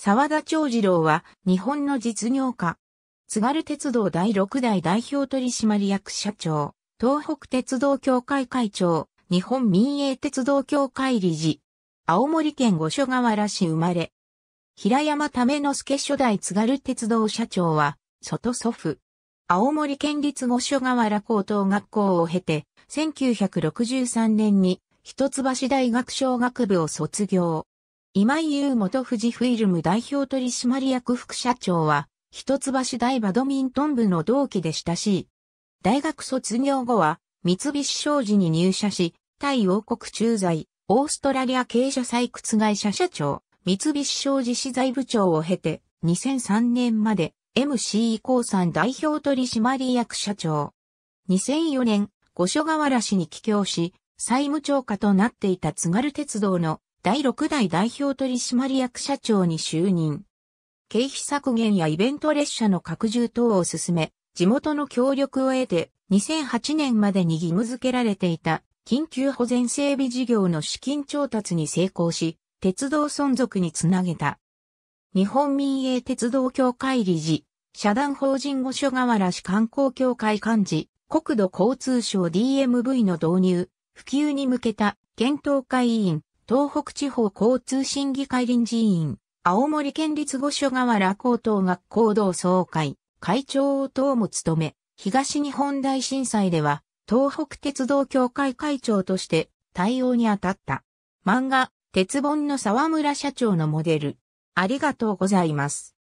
沢田長次郎は日本の実業家。津軽鉄道第6代代表取締役社長、東北鉄道協会会長、日本民営鉄道協会理事。青森県五所川原市生まれ。平山為之助初代津軽鉄道社長は、外祖父。青森県立五所川原高等学校を経て、1963年に一橋大学小学部を卒業。今井優元富士フィルム代表取締役副社長は、一橋大バドミントン部の同期で親しい。大学卒業後は、三菱商事に入社し、タイ王国駐在、オーストラリア経者採掘会社社長、三菱商事資材部長を経て、2003年まで MCE 興産代表取締役社長。2004年、五所川原市に帰郷し、債務超過となっていた津軽鉄道の第6代代表取締役社長に就任。経費削減やイベント列車の拡充等を進め、地元の協力を得て、2008年までに義務付けられていた緊急保全整備事業の資金調達に成功し、鉄道存続につなげた。日本民営鉄道協会理事、社団法人御所川原市観光協会幹事、国土交通省 DMV の導入、普及に向けた検討会委員、東北地方交通審議会臨時委員、青森県立五所川原高等学校同総会、会長を等も務め、東日本大震災では、東北鉄道協会会長として対応に当たった。漫画、鉄本の沢村社長のモデル。ありがとうございます。